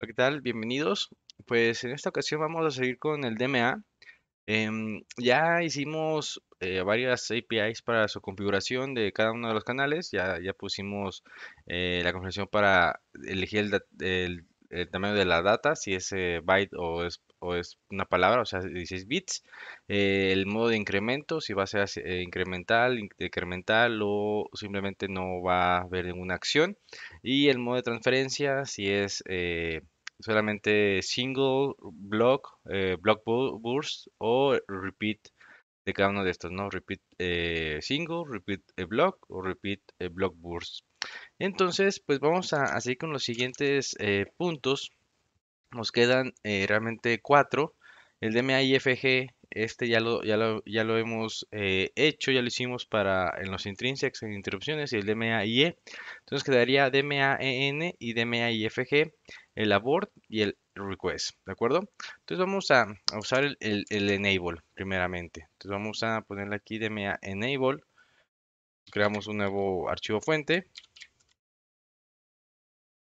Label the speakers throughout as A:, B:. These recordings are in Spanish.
A: ¿qué tal? Bienvenidos. Pues en esta ocasión vamos a seguir con el DMA. Em, ya hicimos eh, varias APIs para su configuración de cada uno de los canales. Ya, ya pusimos eh, la configuración para elegir el el tamaño de la data, si es eh, byte o es, una palabra, o sea, 16 bits. Eh, el modo de incremento, si va a ser eh, incremental, decremental o simplemente no va a haber ninguna acción. Y el modo de transferencia, si es solamente single, block, block burst o repeat de cada uno de estos, ¿no? Repeat single, repeat a block o repeat block burst. Entonces, pues vamos a, así con los siguientes eh, puntos. Nos quedan eh, realmente cuatro. El DMAIFG, este ya lo, ya lo, ya lo hemos eh, hecho, ya lo hicimos para en los intrínsecs en interrupciones, y el DMAIE. Entonces quedaría DMAEN y DMAIFG, el abort y el request, ¿de acuerdo? Entonces vamos a, usar el, el, enable primeramente. Entonces vamos a ponerle aquí DMA enable. Creamos un nuevo archivo fuente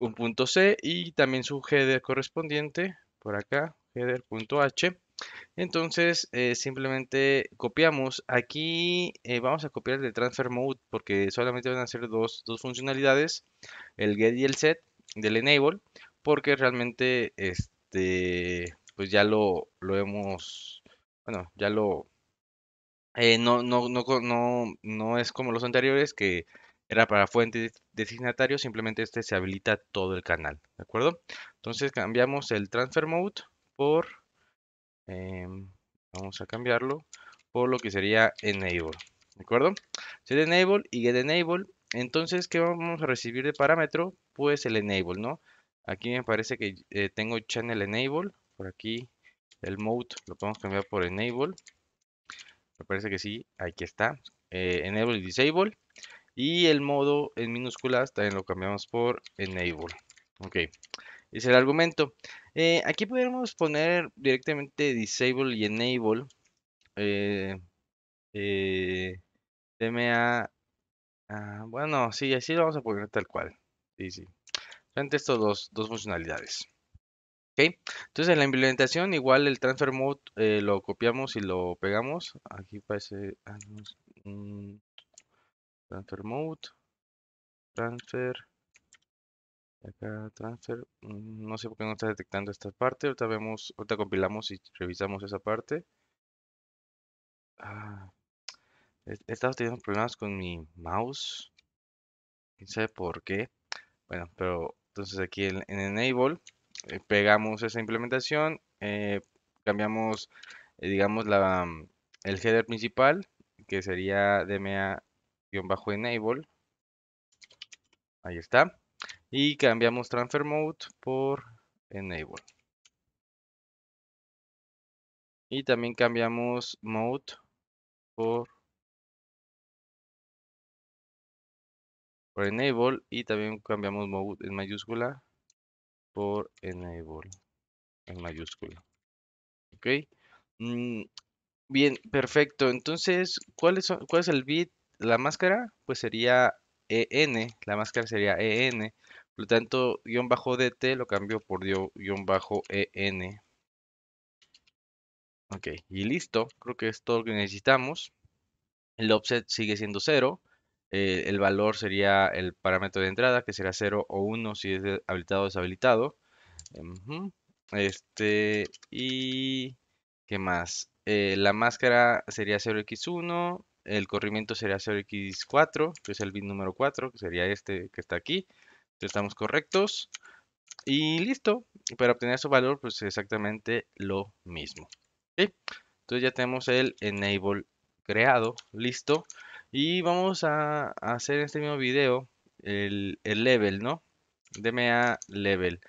A: un punto C y también su header correspondiente por acá, header.h. Entonces eh, simplemente copiamos. Aquí eh, vamos a copiar el de transfer mode porque solamente van a ser dos, dos funcionalidades, el get y el set del enable, porque realmente este pues ya lo, lo hemos, bueno, ya lo, eh, no, no, no, no, no es como los anteriores que era para fuente designatario simplemente este se habilita todo el canal, ¿de acuerdo? Entonces cambiamos el transfer mode por, em, vamos a cambiarlo, por lo que sería enable, ¿de acuerdo? Set enable y get enable, entonces, ¿qué vamos a recibir de parámetro? Pues el enable, ¿no? Aquí me parece que eh, tengo channel enable, por aquí el mode lo podemos cambiar por enable, me parece que sí, aquí está, eh, enable y disable, y el modo en minúsculas también lo cambiamos por enable. Ok, es el argumento. Eh, aquí podríamos poner directamente disable y enable. Eh, eh DMA. Ah, bueno, sí, así lo vamos a poner tal cual. Sí, sí. Frente estos dos, dos funcionalidades. ok Entonces en la implementación igual el transfer mode eh, lo copiamos y lo pegamos. Aquí parece... Ah, mm, transfer mode transfer acá transfer mm, no sé por qué no está detectando esta parte ahorita vemos compilamos y revisamos esa parte ah, he estado teniendo problemas con mi mouse no sé por qué bueno pero entonces aquí en, enable eh, pegamos esa implementación eh, cambiamos eh, digamos la mm, el header principal que sería DMA bajo enable. Ahí está. Y cambiamos transfer mode por enable. Y también cambiamos mode por, por enable. Y también cambiamos mode en mayúscula por enable. En mayúscula. Ok. Mm, bien, perfecto. Entonces, ¿cuál es, cuál es el bit la máscara pues sería EN, la máscara sería EN, por lo tanto, guión bajo DT lo cambio por guión bajo EN. Ok, y listo, creo que es todo lo que necesitamos. El offset sigue siendo 0, eh, el valor sería el parámetro de entrada, que será 0 o 1 si es habilitado o deshabilitado. Este, y... ¿Qué más? Eh, la máscara sería 0x1, el corrimiento sería 0x4, que es el bit número 4, que sería este que está aquí. Entonces estamos correctos. Y listo. para obtener su valor, pues exactamente lo mismo. Entonces ya tenemos el enable creado, listo. Y vamos a hacer en este mismo video el, level, ¿no? DMA level.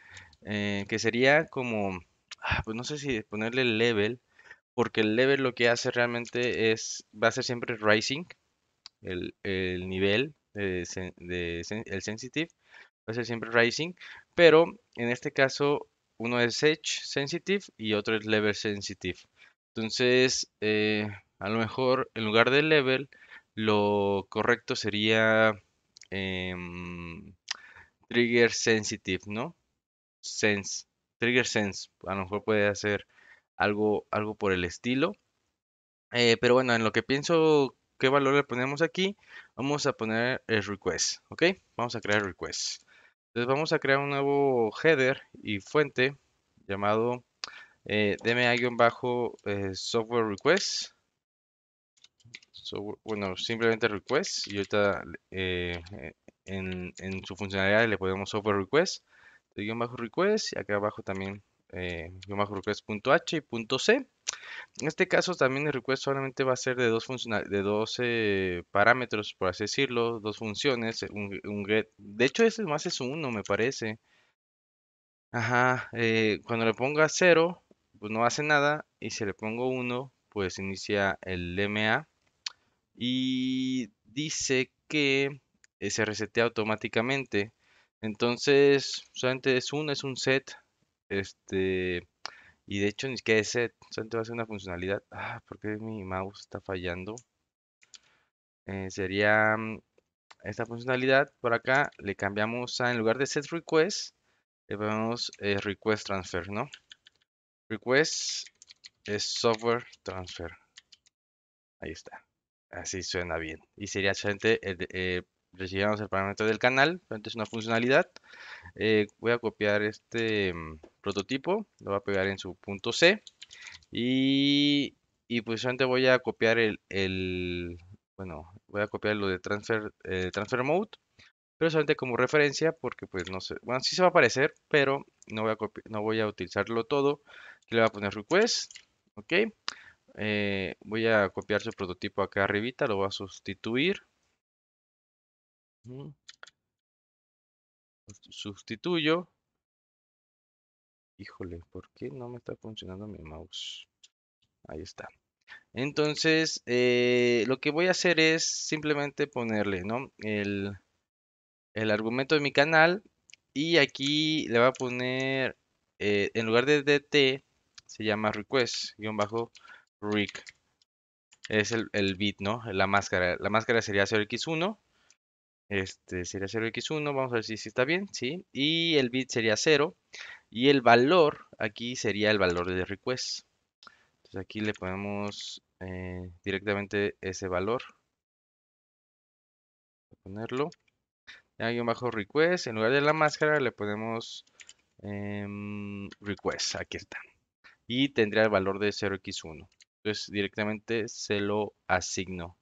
A: Eh, que sería como, ah, pues no sé si ponerle level porque el level lo que hace realmente es, va a ser siempre rising, el, nivel de, el sensitive, va a ser siempre rising, pero en este caso uno es edge sensitive y otro es level sensitive. Entonces, eh, a lo mejor en lugar de level, lo correcto sería em, trigger sensitive, ¿no? Sense, trigger sense, a lo mejor puede hacer algo, algo por el estilo. Eh, pero bueno, en lo que pienso qué valor le ponemos aquí, vamos a poner el request, ¿ok? Vamos a crear request. Entonces vamos a crear un nuevo header y fuente llamado eh, bajo eh, software request. bueno, simplemente request y ahorita eh, en, su funcionalidad le ponemos software request. bajo request y acá abajo también eh, request.h y punto .c. En este caso también el request solamente va a ser de dos, de dos parámetros, por así decirlo, dos funciones, un, get. De hecho, ese más es uno, me parece. Ajá, eh, cuando le ponga 0, pues no hace nada. Y si le pongo 1, pues inicia el MA. Y dice que eh, se resetea automáticamente. Entonces, solamente es uno, es un set este, y de hecho ni que ese solamente va a ser una funcionalidad. Ah, porque mi mouse está fallando. Eh, sería mm, esta funcionalidad por acá. Le cambiamos a, en lugar de set request, le ponemos eh, request transfer, ¿no? Request es software transfer. Ahí está. Así suena bien. Y sería solamente el eh, parámetro del canal, es una funcionalidad. voy a copiar este mm, prototipo, lo va a pegar en su punto C y, pues solamente voy a copiar el, bueno, voy a copiar lo de transfer, eh, transfer mode, pero solamente como referencia porque pues no sé, bueno, sí se va a aparecer, pero no voy a, no voy a utilizarlo todo, le voy a poner request, ok, eh, voy a copiar su prototipo acá arribita, lo voy a sustituir, sustituyo Híjole, ¿por qué no me está funcionando mi mouse? Ahí está. Entonces, eh, lo que voy a hacer es simplemente ponerle, ¿no? El, argumento de mi canal. Y aquí le voy a poner, eh, en lugar de DT, se llama request, guión bajo, Es el, bit, ¿no? La máscara. La máscara sería 0x1. Este sería 0x1. Vamos a ver si, si está bien, ¿sí? Y el bit sería 0. Y el valor, aquí sería el valor de request. Entonces aquí le ponemos eh, directamente ese valor. Voy a ponerlo. Hay un bajo request. En lugar de la máscara le ponemos em, request. Aquí está. Y tendría el valor de 0x1. Entonces directamente se lo asigno.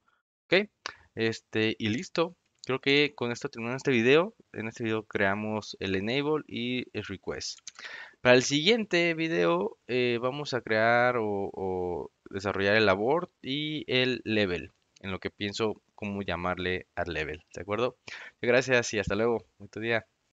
A: ¿Ok? Este, y listo. Creo que con esto terminamos este video. En este video creamos el enable y el request. Para el siguiente video eh, vamos a crear o, desarrollar el abort y el level. En lo que pienso cómo llamarle al level. ¿De acuerdo? Gracias y hasta luego. Buen día.